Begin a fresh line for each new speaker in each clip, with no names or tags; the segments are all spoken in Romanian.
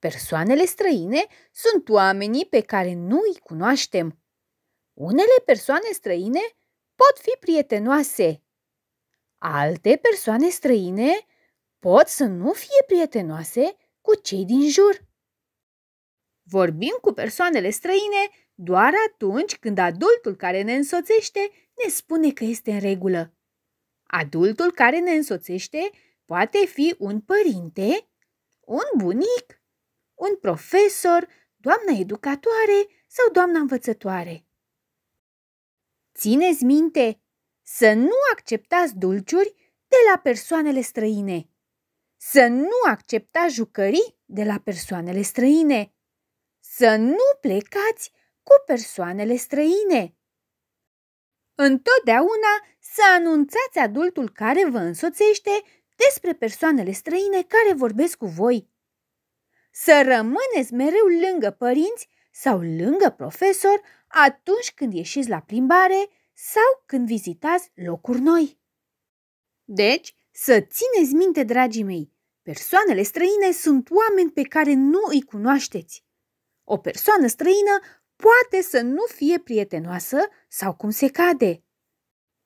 Persoanele străine sunt oamenii pe care nu îi cunoaștem. Unele persoane străine pot fi prietenoase. Alte persoane străine pot să nu fie prietenoase cu cei din jur. Vorbim cu persoanele străine doar atunci când adultul care ne însoțește ne spune că este în regulă. Adultul care ne însoțește poate fi un părinte, un bunic un profesor, doamna educatoare sau doamna învățătoare. Țineți minte să nu acceptați dulciuri de la persoanele străine. Să nu acceptați jucării de la persoanele străine. Să nu plecați cu persoanele străine. Întotdeauna să anunțați adultul care vă însoțește despre persoanele străine care vorbesc cu voi să rămâneți mereu lângă părinți sau lângă profesor atunci când ieșiți la plimbare sau când vizitați locuri noi. Deci, să țineți minte, dragii mei, persoanele străine sunt oameni pe care nu îi cunoașteți. O persoană străină poate să nu fie prietenoasă sau cum se cade.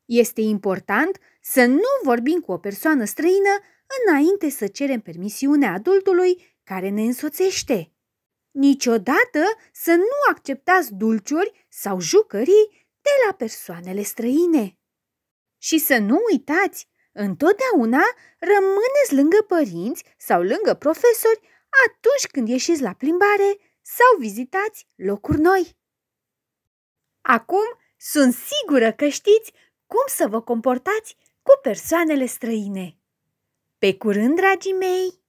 Este important să nu vorbim cu o persoană străină înainte să cerem permisiunea adultului care ne însoțește. Niciodată să nu acceptați dulciuri sau jucării de la persoanele străine. Și să nu uitați, întotdeauna rămâneți lângă părinți sau lângă profesori atunci când ieșiți la plimbare sau vizitați locuri noi. Acum sunt sigură că știți cum să vă comportați cu persoanele străine. Pe curând, dragii mei!